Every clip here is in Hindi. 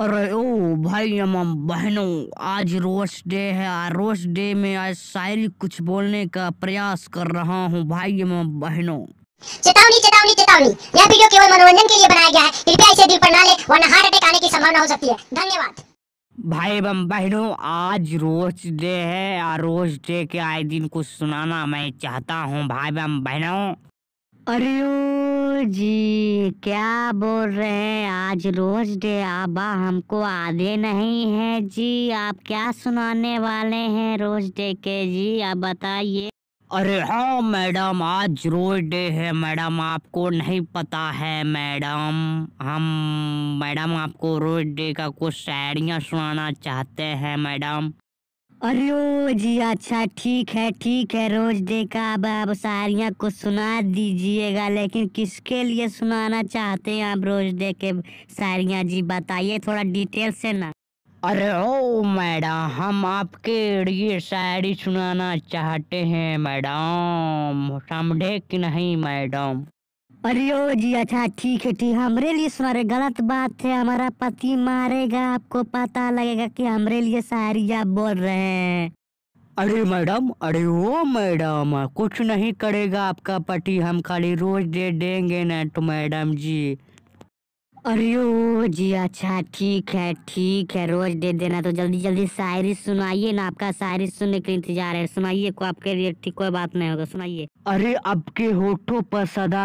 अरे ओ भाई अमाम बहनों आज रोस्ट डे है रोस्ट डे में आज शायरी कुछ बोलने का प्रयास कर रहा हूँ भाई अमाम बहनों चेतावनी चेतावनी चेतावनी यह वीडियो केवल मनोरंजन के लिए बनाया गया है कृपया इसे दिल ना ले वरना हार्ट अटैक आने की संभावना हो सकती है धन्यवाद भाई बम बहनों आज रोज डे है और रोज डे के आए दिन कुछ सुनाना मैं चाहता हूँ भाई बम बहनों अरे जी क्या बोल रहे हैं आज रोज डे आबा हमको आधे नहीं है जी आप क्या सुनाने वाले हैं रोज डे के जी आप बताइए अरे हाँ मैडम आज रोज डे है मैडम आपको नहीं पता है मैडम हम मैडम आपको रोज डे का कुछ शायरियाँ सुनाना चाहते हैं मैडम अरे जी अच्छा ठीक है ठीक है रोज देखा का अब आप सारियाँ को सुना दीजिएगा लेकिन किसके लिए सुनाना चाहते हैं आप रोज डे के सारियाँ जी बताइए थोड़ा डिटेल से ना अरे ओ मैडम हम आपके लिए शायरी सुनाना चाहते हैं मैडम समझे कि नहीं मैडम अरे ओ जी अच्छा ठीक है ठीक हमरे लिए सुना गलत बात है हमारा पति मारेगा आपको पता लगेगा कि हमरे लिए सारी आप बोल रहे हैं अरे मैडम अरे वो मैडम कुछ नहीं करेगा आपका पति हम खाली रोज दे देंगे ना तो मैडम जी अरे ओ जी अच्छा ठीक है ठीक है रोज दे देना तो जल्दी जल्दी शायरी सुनाइए ना आपका शायरी सुनने के इंतजार है सुनाइए को आपके लिए ठीक कोई बात नहीं होगा सुनाइए अरे आपके होठो पर सदा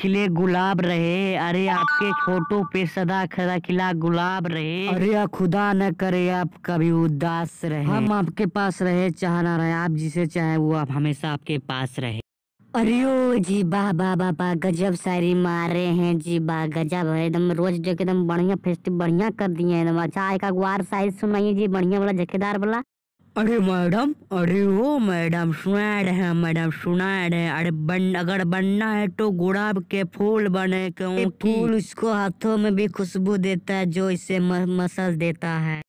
खिले गुलाब रहे अरे आपके होठो पे सदा खिला गुलाब रहे अरे खुदा न करे आप कभी उदास रहे हम आपके पास रहे चाह ना रहे आप जिसे चाहे वो आप हमेशा आपके पास रहे अरे जी बा बा बा बा गजब सारी मारे हैं जी बा गजब है एकदम रोज जो एकदम बढ़िया फेस्ट बढ़िया कर दिए हैं एकदम अच्छा एक अखबार साइज सुनाइए जी बढ़िया वाला झकेदार वाला अरे मैडम अरे ओ मैडम सुना है मैडम सुना है अरे बन अगर बनना है तो गुलाब के फूल बने क्यों फूल उसको हाथों में भी खुशबू देता है जो इसे मसल देता है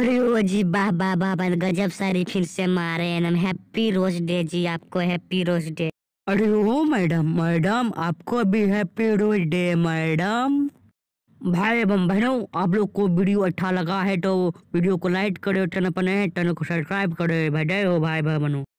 अरे ओ जी बा बा बा गजब सारी फिर से मारे हैं हैप्पी रोज डे जी आपको हैप्पी रोज डे अरे ओ मैडम मैडम आपको भी हैप्पी रोज डे मैडम भाई एवं बहनों आप लोग को वीडियो अच्छा लगा है तो वीडियो को लाइक करो चैनल पर नए चैनल को सब्सक्राइब करो भाई जय हो भाई बहनों